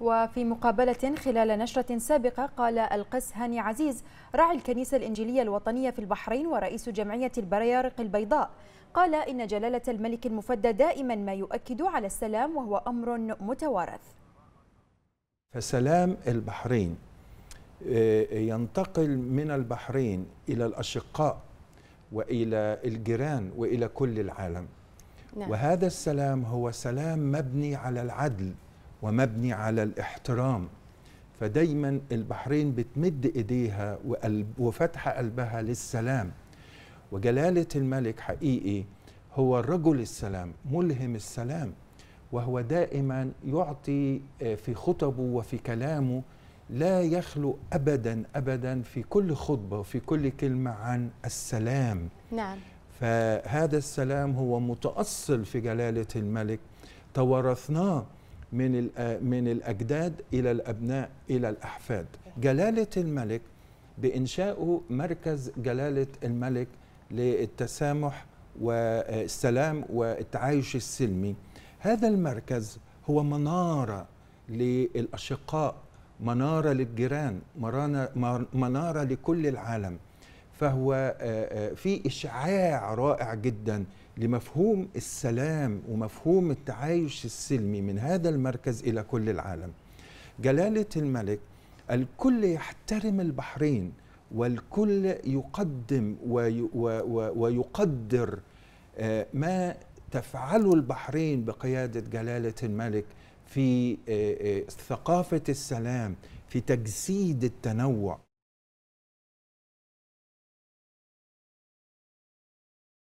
وفي مقابلة خلال نشرة سابقة قال القس هاني عزيز راعي الكنيسة الإنجيلية الوطنية في البحرين ورئيس جمعية البريارق البيضاء قال إن جلالة الملك المفدى دائما ما يؤكد على السلام وهو أمر متوارث فسلام البحرين آه، ينتقل من البحرين إلى الأشقاء وإلى الجيران وإلى كل العالم نعم. وهذا السلام هو سلام مبني على العدل ومبني على الاحترام فدايما البحرين بتمد ايديها وفتح قلبها للسلام وجلاله الملك حقيقي هو رجل السلام ملهم السلام وهو دائما يعطي آه، في خطبه وفي كلامه لا يخلو ابدا ابدا في كل خطبه وفي كل كلمه عن السلام نعم فهذا السلام هو متاصل في جلاله الملك توارثناه من من الاجداد الى الابناء الى الاحفاد جلاله الملك بانشاء مركز جلاله الملك للتسامح والسلام والتعايش السلمي هذا المركز هو مناره للاشقاء مناره للجيران مناره لكل العالم فهو آه، آه، في إشعاع رائع جدا لمفهوم السلام ومفهوم التعايش السلمي من هذا المركز إلى كل العالم جلالة الملك الكل يحترم البحرين والكل يقدم ويقدر آه، ما تفعله البحرين بقيادة جلالة الملك في ثقافة السلام في تجسيد التنوع